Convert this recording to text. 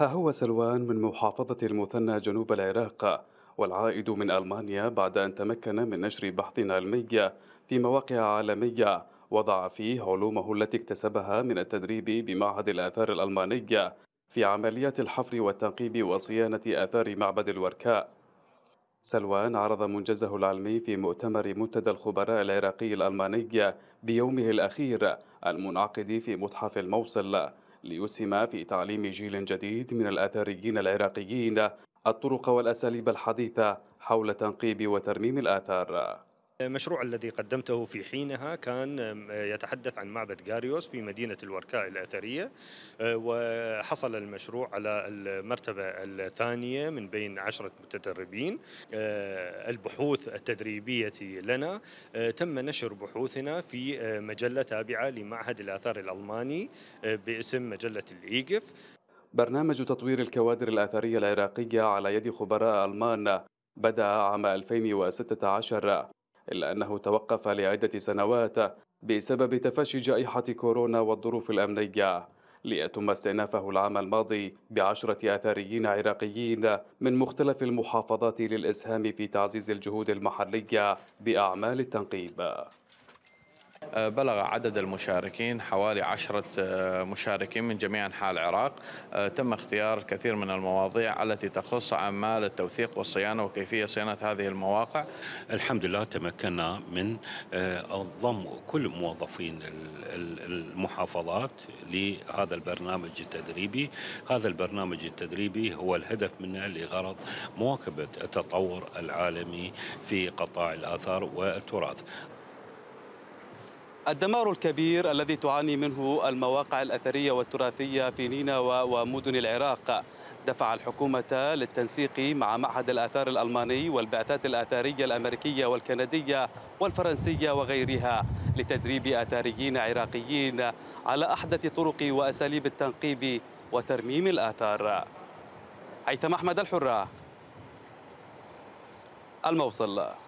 ها هو سلوان من محافظة المثنى جنوب العراق والعائد من ألمانيا بعد أن تمكن من نشر بحث علمي في مواقع عالمية وضع فيه علومه التي اكتسبها من التدريب بمعهد الآثار الألماني في عمليات الحفر والتنقيب وصيانة آثار معبد الوركاء سلوان عرض منجزه العلمي في مؤتمر منتدى الخبراء العراقي الألماني بيومه الأخير المنعقد في متحف الموصل ليسهم في تعليم جيل جديد من الآثاريين العراقيين الطرق والأساليب الحديثة حول تنقيب وترميم الآثار المشروع الذي قدمته في حينها كان يتحدث عن معبد غاريوس في مدينة الوركاء الأثرية آه، وحصل المشروع على المرتبة الثانية من بين عشرة متدربين آه، البحوث التدريبية لنا آه، تم نشر بحوثنا في مجلة تابعة لمعهد الآثار الألماني باسم مجلة الإيجف برنامج تطوير الكوادر الأثرية العراقية على يد خبراء ألمان بدأ عام 2016 إلا أنه توقف لعدة سنوات بسبب تفشي جائحة كورونا والظروف الأمنية ليتم استئنافه العام الماضي بعشرة أثريين عراقيين من مختلف المحافظات للإسهام في تعزيز الجهود المحلية بأعمال التنقيب آه، بلغ عدد المشاركين حوالي عشرة آه، مشاركين من جميع أنحاء العراق آه، تم اختيار كثير من المواضيع التي تخص أعمال التوثيق والصيانة وكيفية صيانة هذه المواقع الحمد لله تمكنا من ضم كل موظفين المحافظات لهذا البرنامج التدريبي هذا البرنامج التدريبي هو الهدف منه لغرض مواكبة التطور العالمي في قطاع الآثار والتراث الدمار الكبير الذي تعاني منه المواقع الأثرية والتراثية في نينوى ومدن العراق دفع الحكومة للتنسيق مع معهد الآثار الألماني والبعثات الآثارية الأمريكية والكندية والفرنسية وغيرها لتدريب آثاريين عراقيين على أحدث طرق وأساليب التنقيب وترميم الآثار حيث أحمد الحرة الموصل